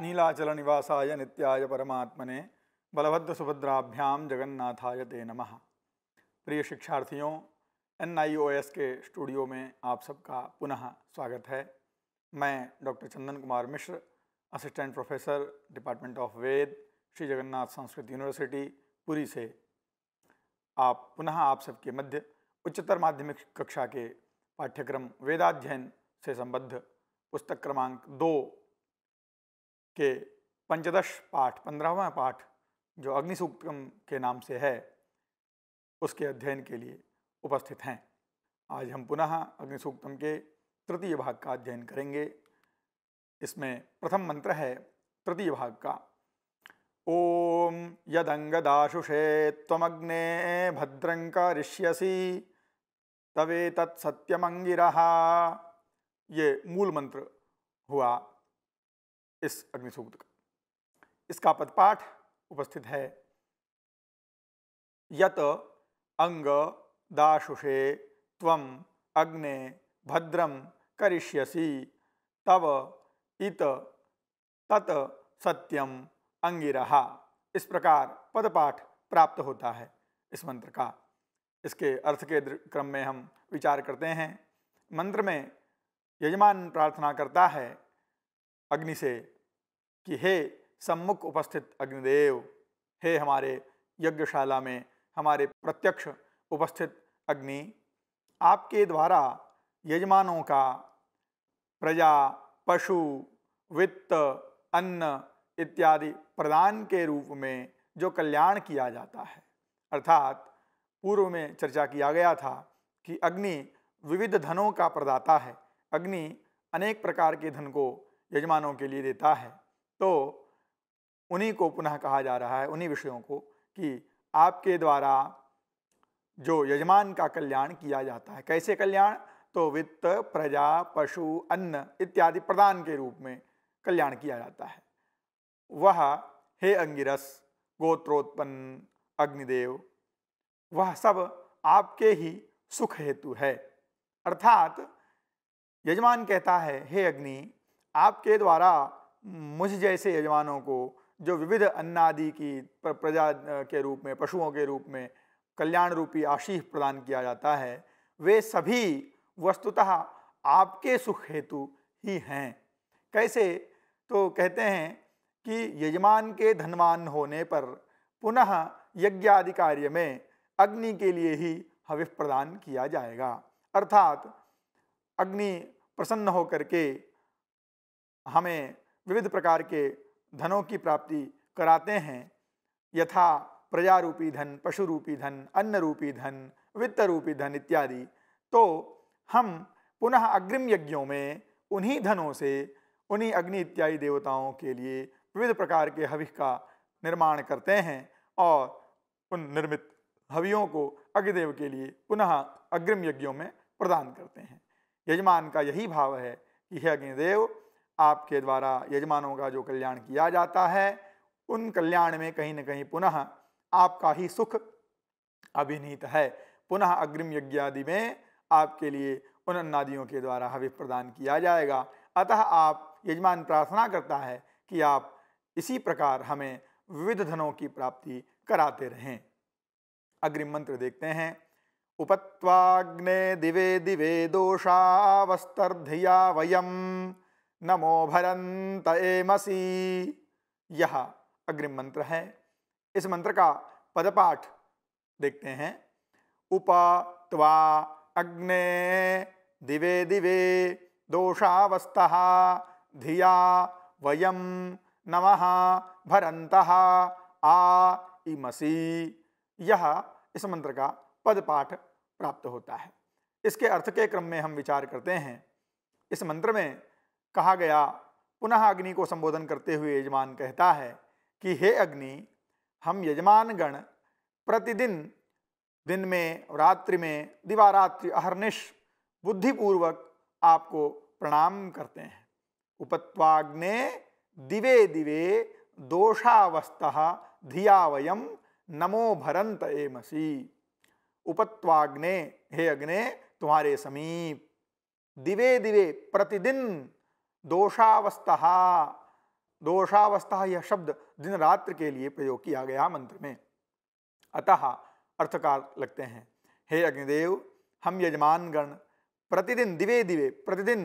नीलाचल निवासा नित्याय परमात्मने बलभद्र सुभद्राभ्याम जगन्नाथाय ते नमः प्रिय शिक्षार्थियों एन के स्टूडियो में आप सबका पुनः स्वागत है मैं doctor Chandan Kumar Mishra assistant professor department of Veda Shri Jagannath Sanskrit university Puri से आप पुनः आप सबके मध्य उच्चतर माध्यमिक कक्षा के पाठ्यक्रम वेदाध्ययन से संबद्ध पुस्तक क्रमांक दो के पंचदश पाठ पंद्रहवा पाठ जो अग्निसूक्तम के नाम से है उसके अध्ययन के लिए उपस्थित हैं आज हम पुनः अग्निसूक्तम के तृतीय भाग का अध्ययन करेंगे इसमें प्रथम मंत्र है तृतीय भाग का ओम यदंगदाशुषे तमग्ने भद्रं करिष्यसि तवे तत्सत्यमंगिरा ये मूल मंत्र हुआ इस अग्निसूक्त का इसका पदपाठ उपस्थित है यत अंग दाशुषे त्वम अग्ने भद्रम करिष्यसि तव इत तत् सत्यम अंगिरहा इस प्रकार पदपाठ प्राप्त होता है इस मंत्र का इसके अर्थ के क्रम में हम विचार करते हैं मंत्र में यजमान प्रार्थना करता है अग्नि से कि हे सम्मुख उपस्थित अग्निदेव हे हमारे यज्ञशाला में हमारे प्रत्यक्ष उपस्थित अग्नि आपके द्वारा यजमानों का प्रजा पशु वित्त अन्न इत्यादि प्रदान के रूप में जो कल्याण किया जाता है अर्थात पूर्व में चर्चा किया गया था कि अग्नि विविध धनों का प्रदाता है अग्नि अनेक प्रकार के धन को यजमानों के लिए देता है तो उन्हीं को पुनः कहा जा रहा है उन्हीं विषयों को कि आपके द्वारा जो यजमान का कल्याण किया जाता है कैसे कल्याण तो वित्त प्रजा पशु अन्न इत्यादि प्रदान के रूप में कल्याण किया जाता है वह हे अंगिरस गोत्रोत्पन्न अग्निदेव वह सब आपके ही सुख हेतु है अर्थात यजमान कहता है हे अग्नि आपके द्वारा मुझ जैसे यजमानों को जो विविध अन्नादि की प्रजा के रूप में पशुओं के रूप में कल्याण रूपी आशीष प्रदान किया जाता है वे सभी वस्तुतः आपके सुख हेतु ही हैं कैसे तो कहते हैं कि यजमान के धनवान होने पर पुनः यज्ञादि कार्य में अग्नि के लिए ही हवि प्रदान किया जाएगा अर्थात अग्नि प्रसन्न होकर के हमें विविध प्रकार के धनों की प्राप्ति कराते हैं यथा प्रजारूपी धन पशु रूपी धन अन्न रूपी धन वित्त रूपी धन इत्यादि तो हम पुनः अग्रिम यज्ञों में उन्हीं धनों से उन्हीं अग्नि इत्यादि देवताओं के लिए विविध प्रकार के हवि का निर्माण करते हैं और उन निर्मित हवियों को अग्निदेव के लिए पुनः अग्रिम यज्ञों में प्रदान करते हैं यजमान का यही भाव है कि हे अग्निदेव आपके द्वारा यजमानों का जो कल्याण किया जाता है उन कल्याण में कहीं ना कहीं पुनः आपका ही सुख अभिनीत है पुनः अग्रिम यज्ञ आदि में आपके लिए उन अन्नादियों के द्वारा हविफ प्रदान किया जाएगा अतः आप यजमान प्रार्थना करता है कि आप इसी प्रकार हमें विविध धनों की प्राप्ति कराते रहें अग्रिम मंत्र देखते हैं उपत्वाग्ने दिवे दिवे दोषावस्तर्धिया वयम नमो भरंत मसी यह अग्रिम मंत्र है इस मंत्र का पदपाठ देखते हैं उपा अग्ने दिवे दिवे दोषावस्थ धिया वयम नम भरंत आ इमसी यह इस मंत्र का पदपाठ प्राप्त होता है इसके अर्थ के क्रम में हम विचार करते हैं इस मंत्र में कहा गया पुनः अग्नि को संबोधन करते हुए यजमान कहता है कि हे अग्नि हम यजमान गण प्रतिदिन दिन में रात्रि में दिवारात्रि अहरनिश बुद्धिपूर्वक आपको प्रणाम करते हैं उपत्वाग्ने दिवे दिवे दोषावस्थ धिया वयम नमो भरंत मसी उपत्वाग्ने हे अग्ने तुम्हारे समीप दिवे दिवे प्रतिदिन दोषावस्था दोषावस्था यह शब्द दिन रात्र के लिए प्रयोग किया गया मंत्र में अतः अर्थकार लगते हैं हे अग्निदेव हम यजमानगण प्रतिदिन दिवे दिवे प्रतिदिन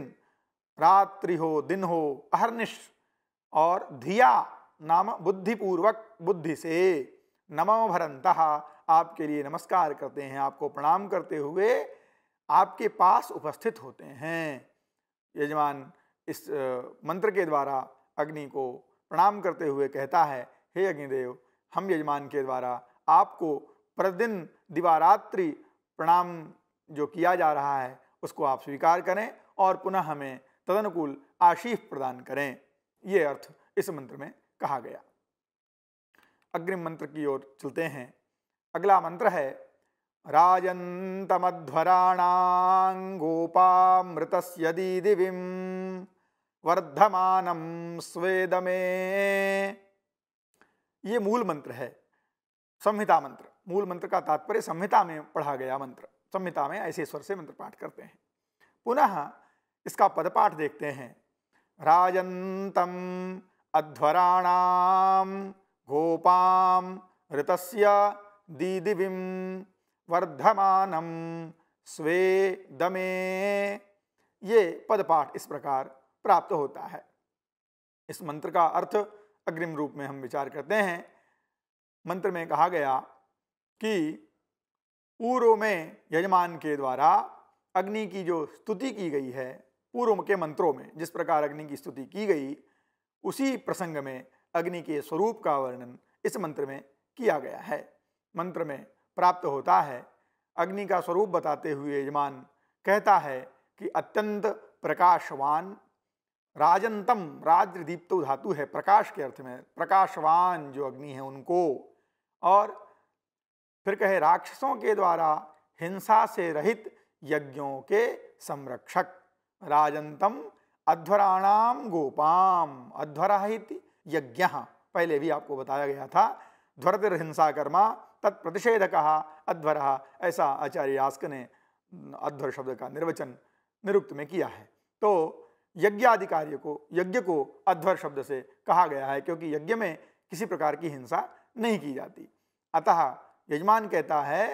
रात्रि हो दिन हो अहरनिश और धिया नाम बुद्धिपूर्वक बुद्धि से नमो भरंत आपके लिए नमस्कार करते हैं आपको प्रणाम करते हुए आपके पास उपस्थित होते हैं यजमान इस मंत्र के द्वारा अग्नि को प्रणाम करते हुए कहता है हे अग्निदेव हम यजमान के द्वारा आपको प्रतिदिन दिवारात्रि प्रणाम जो किया जा रहा है उसको आप स्वीकार करें और पुनः हमें तदनुकूल आशीष प्रदान करें ये अर्थ इस मंत्र में कहा गया अग्रिम मंत्र की ओर चलते हैं अगला मंत्र है राजन्तमध्वराणां गोपामृतस्य दीदिविं वर्धमानं स्वेदमे ये मूल मंत्र है संहिता मंत्र मूल मंत्र का तात्पर्य संहिता में पढ़ा गया मंत्र संहिता में ऐसे स्वर से मंत्र पाठ करते हैं पुनः इसका पदपाठ देखते हैं राजंतम अध्वराणाम गोपाम ऋतस्य दीदिविम वर्धमानम स्वे दमे ये पदपाठ इस प्रकार प्राप्त होता है इस मंत्र का अर्थ अग्रिम रूप में हम विचार करते हैं मंत्र में कहा गया कि पूर्व में यजमान के द्वारा अग्नि की जो स्तुति की गई है पूर्व के मंत्रों में जिस प्रकार अग्नि की स्तुति की गई उसी प्रसंग में अग्नि के स्वरूप का वर्णन इस मंत्र में किया गया है मंत्र में प्राप्त होता है अग्नि का स्वरूप बताते हुए यजमान कहता है कि अत्यंत प्रकाशवान राजंतम राजदीप्तो धातु है प्रकाश के अर्थ में प्रकाशवान जो अग्नि है उनको और फिर कहे राक्षसों के द्वारा हिंसा से रहित यज्ञों के संरक्षक राजंतम अध्वराणाम गोपाम अध्वराहित यज्ञ पहले भी आपको बताया गया था ध्वरतिर हिंसा कर्मा तत्प्रतिषेध कहा अध्वर ऐसा आचार्य यास्क ने अध्वर शब्द का निर्वचन निरुक्त में किया है तो यज्ञादि को यज्ञ को अध्वर शब्द से कहा गया है क्योंकि यज्ञ में किसी प्रकार की हिंसा नहीं की जाती अतः यजमान कहता है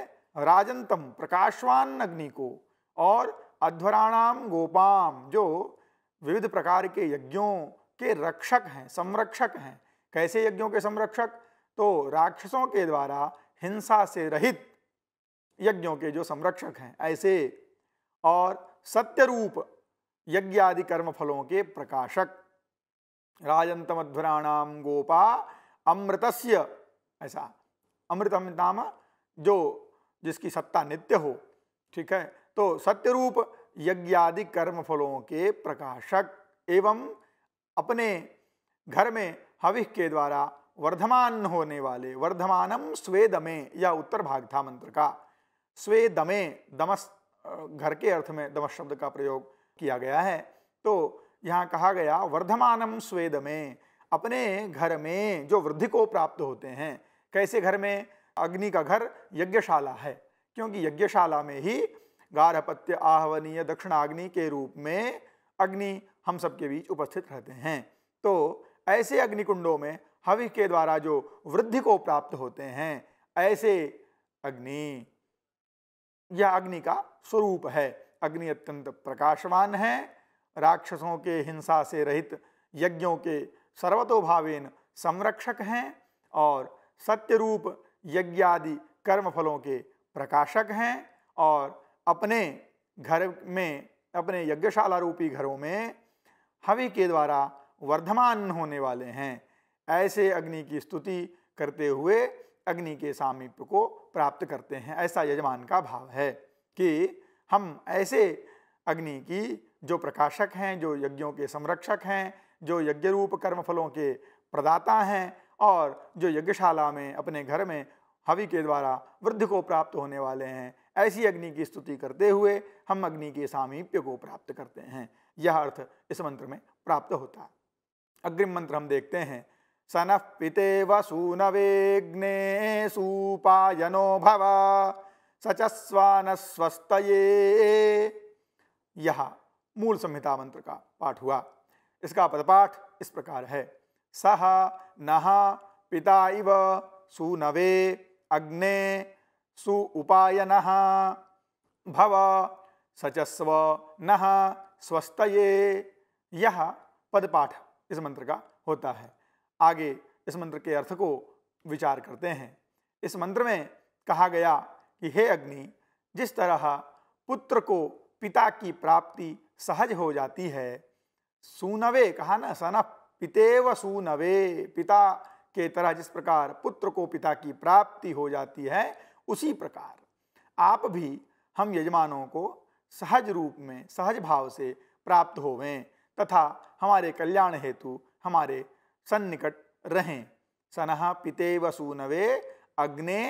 राजंतम प्रकाशवान अग्नि को और अध्वराणाम गोपाम जो विविध प्रकार के यज्ञों के रक्षक हैं संरक्षक हैं कैसे यज्ञों के संरक्षक तो राक्षसों के द्वारा हिंसा से रहित यज्ञों के जो संरक्षक हैं ऐसे और सत्यरूप यज्ञ आदि कर्म फलों के प्रकाशक राजंतमध्वराणाम गोपा अमृतस्य ऐसा अमृतम नाम जो जिसकी सत्ता नित्य हो ठीक है तो सत्य रूप यज्ञादि कर्म फलों के प्रकाशक एवं अपने घर में हविह के द्वारा वर्धमान होने वाले वर्धमानम स्वेदमे या उत्तर भाग था मंत्र का स्वेदमे दमस घर के अर्थ में दमस शब्द का प्रयोग किया गया है तो यहाँ कहा गया वर्धमानम स्वेदमे अपने घर में जो वृद्धि को प्राप्त होते हैं कैसे घर में अग्नि का घर यज्ञशाला है क्योंकि यज्ञशाला में ही गारहपत्य आहवनीय दक्षिणाग्नि के रूप में अग्नि हम सबके बीच उपस्थित रहते हैं तो ऐसे अग्निकुंडों में हवि के द्वारा जो वृद्धि को प्राप्त होते हैं ऐसे अग्नि यह अग्नि का स्वरूप है अग्नि अत्यंत प्रकाशवान है राक्षसों के हिंसा से रहित यज्ञों के सर्वतोभावेन संरक्षक हैं और सत्य रूप यज्ञ आदि कर्म फलों के प्रकाशक हैं और अपने घर में अपने यज्ञशाला रूपी घरों में हवि के द्वारा वर्धमान होने वाले हैं ऐसे अग्नि की स्तुति करते हुए अग्नि के सामीप्य को प्राप्त करते हैं ऐसा यजमान का भाव है कि हम ऐसे अग्नि की जो प्रकाशक हैं जो यज्ञों के संरक्षक हैं जो यज्ञ रूप कर्म फलों के प्रदाता हैं और जो यज्ञशाला में अपने घर में हवि के द्वारा वृद्ध को प्राप्त होने वाले हैं ऐसी अग्नि की स्तुति करते हुए हम अग्नि के सामीप्य को प्राप्त करते हैं यह अर्थ इस मंत्र में प्राप्त होता है अग्रिम मंत्र हम देखते हैं सनः पिते वसूनवेग्ने सूपायनो भव सचस्वान स्वस्त यह मूल संहिता मंत्र का पाठ हुआ इसका पदपाठ इस प्रकार है सह नः पिता इव सुनवे अग्ने सुपायन भव सचस्व नह स्वस्तये यह पदपाठ इस मंत्र का होता है आगे इस मंत्र के अर्थ को विचार करते हैं इस मंत्र में कहा गया कि हे अग्नि जिस तरह पुत्र को पिता की प्राप्ति सहज हो जाती है सुनवे कहा ना सना पितेव सूनवे पिता के तरह जिस प्रकार पुत्र को पिता की प्राप्ति हो जाती है उसी प्रकार आप भी हम यजमानों को सहज रूप में सहज भाव से प्राप्त होवें तथा हमारे कल्याण हेतु हमारे सन्निकट रहें सनह पिते वसूनवे अग्ने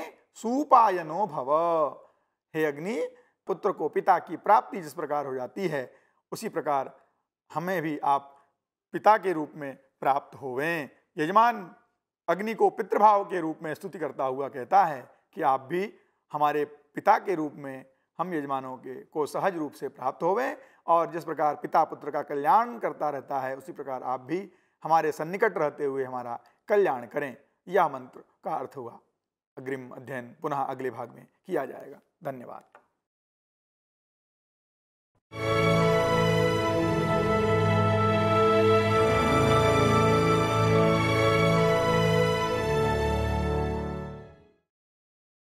सुपायनो भव हे अग्नि पुत्र को पिता की प्राप्ति जिस प्रकार हो जाती है उसी प्रकार हमें भी आप पिता के रूप में प्राप्त होवें यजमान अग्नि को पितृभाव के रूप में स्तुति करता हुआ कहता है कि आप भी हमारे पिता के रूप में हम यजमानों के को सहज रूप से प्राप्त होवें और जिस प्रकार पिता पुत्र का कल्याण करता रहता है उसी प्रकार आप भी हमारे सन्निकट रहते हुए हमारा कल्याण करें यह मंत्र का अर्थ हुआ अग्रिम अध्ययन पुनः अगले भाग में किया जाएगा धन्यवाद